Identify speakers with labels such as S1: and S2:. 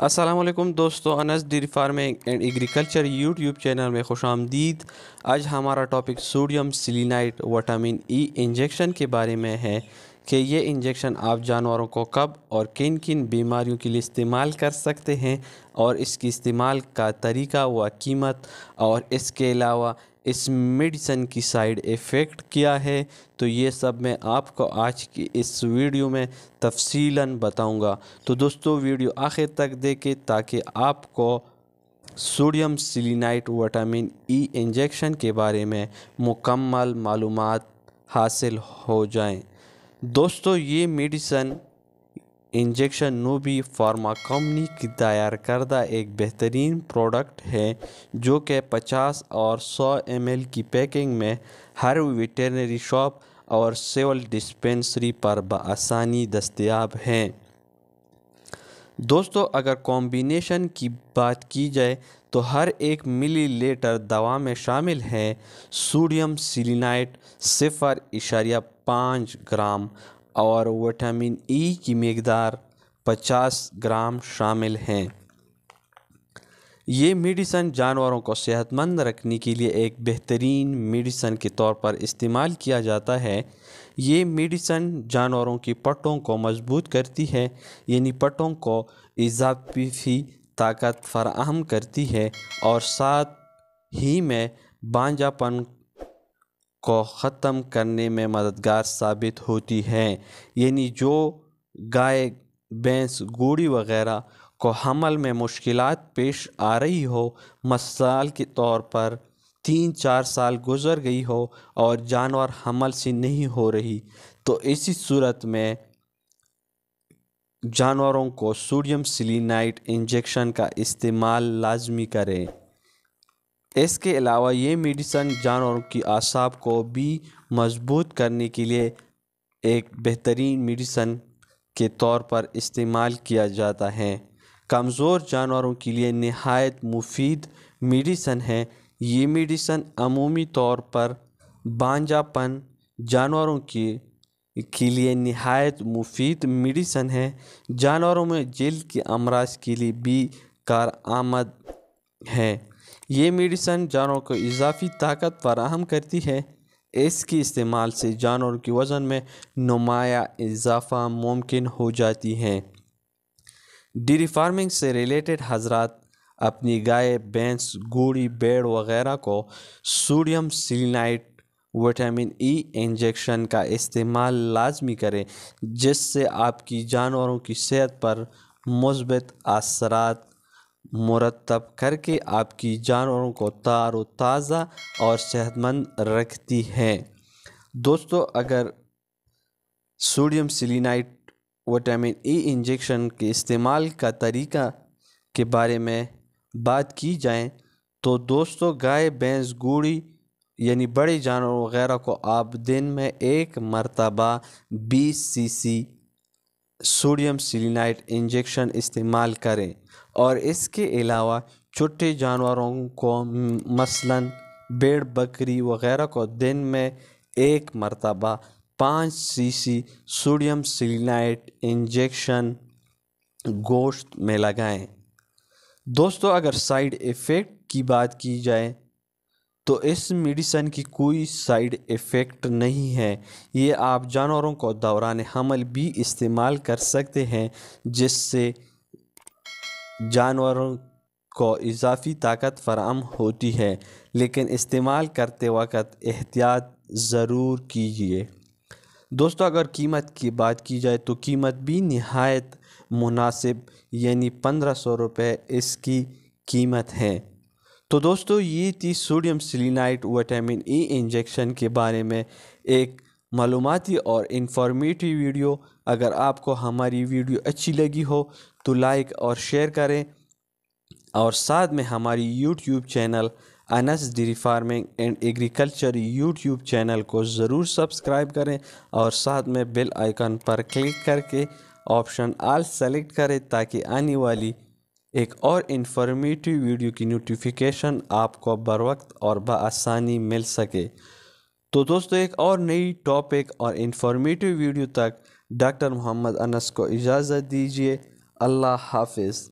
S1: असलम दोस्तों Anas dairy farming and agriculture YouTube channel में खुश आमदीद आज हमारा topic sodium selenite vitamin E injection के बारे में है कि ये इंजेक्शन आप जानवरों को कब और किन किन बीमारियों के लिए इस्तेमाल कर सकते हैं और इसकी इस्तेमाल का तरीका व कीमत और इसके अलावा इस मेडिसन की साइड इफ़ेक्ट क्या है तो ये सब मैं आपको आज की इस वीडियो में तफसीला बताऊंगा तो दोस्तों वीडियो आखिर तक देखें ताकि आपको sodium selenite vitamin E injection के बारे में मुकम्मल मालूम हासिल हो जाएं दोस्तों ये मेडिसन इंजेक्शन नोबी फार्मा कंपनी की तैयार करदा एक बेहतरीन प्रोडक्ट है जो कि 50 और 100 एम की पैकिंग में हर वेटरनरी शॉप और सिविल डिस्पेंसरी पर बसानी दस्तियाब हैं दोस्तों अगर कॉम्बिनेशन की बात की जाए तो हर एक मिलीलीटर दवा में शामिल है सोडियम सिलिनाइट सिफर इशारिया पाँच ग्राम और विटामिन ई e की मकदार पचास ग्राम शामिल हैं ये मेडिसन जानवरों को सेहतमंद रखने के लिए एक बेहतरीन मेडिसन के तौर पर इस्तेमाल किया जाता है ये मेडिसन जानवरों की पट्टों को मजबूत करती है यानी पट्टों को इजाफी ताकत फराहम करती है और साथ ही में बांझापन को ख़त्म करने में मददगार साबित होती हैं यानी जो गाय भैंस गोड़ी वगैरह को हमल में मुश्किल पेश आ रही हो मसाल के तौर पर तीन चार साल गुजर गई हो और जानवर हमल से नहीं हो रही तो इसी सूरत में जानवरों को सोडियम सिलीनाइट इंजेक्शन का इस्तेमाल लाजमी करें इसके अलावा ये मेडिसन जानवरों की आसाब को भी मजबूत करने के लिए एक बेहतरीन मेडिसन के तौर पर इस्तेमाल किया जाता है कमज़ोर जानवरों के लिए नहायत मुफीद मेडिसन है ये मेडिसन अमूमी तौर पर बांझापन जानवरों की के लिए नहायत मुफीद मेडिसन है जानवरों में जल्द के अमराज के लिए भी कार आमद है ये मेडिसन जानवरों को इजाफी ताकत फराहम करती है इसके इस्तेमाल से जानवर के वज़न में नुमाया इजाफा मुमकिन हो जाती है डेरी फार्मिंग से रिलेटेड हजरात अपनी गाय भैंस गोड़ी बेड़ वगैरह को sodium selenite vitamin E injection का इस्तेमाल लाजमी करें जिससे आपकी जानवरों की सेहत पर मुसबत असरात मुरतब करके आपकी जानवरों को तार ताज़ा और सेहतमंद रखती है दोस्तों अगर sodium selenite vitamin E injection के इस्तेमाल का तरीका के बारे में बात की जाए तो दोस्तों गाय भैंस गूड़ी यानी बड़े जानवर वगैरह को आप दिन में एक मरतबा बीस सीसी सोडियम सिलिनाइट इंजेक्शन इस्तेमाल करें और इसके अलावा छोटे जानवरों को मसलन बेड़ बकरी वगैरह को दिन में एक मरतबा पाँच सीसी सोडियम सिलिनाइट इंजेक्शन गोश्त में लगाएं दोस्तों अगर साइड इफ़ेक्ट की बात की जाए तो इस मेडिसन की कोई साइड इफ़ेक्ट नहीं है ये आप जानवरों को दौरान हमल भी इस्तेमाल कर सकते हैं जिससे जानवरों को इजाफी ताकत फराम होती है लेकिन इस्तेमाल करते वक्त एहतियात ज़रूर कीजिए दोस्तों अगर कीमत की बात की जाए तो कीमत भी नहायत मुनासिब यानी पंद्रह सौ रुपये इसकी कीमत है तो दोस्तों ये थी sodium selenite vitamin E e injection के बारे में एक मालूमती और इन्फॉर्मेटिव वीडियो अगर आपको हमारी वीडियो अच्छी लगी हो तो लाइक और शेयर करें और साथ में हमारी YouTube channel Anas dairy farming and agriculture YouTube channel को ज़रूर सब्सक्राइब करें और साथ में बेल आइकन पर क्लिक करके ऑप्शन आल सेलेक्ट करें ताकि आने वाली एक और इन्फॉर्मेटिव वीडियो की नोटिफिकेशन आपको बर वक्त और बसानी मिल सके तो दोस्तों एक और नई टॉपिक और इन्फॉर्मेटिव वीडियो तक डॉक्टर मोहम्मद अनस को इजाज़त दीजिए अल्लाह हाफिज़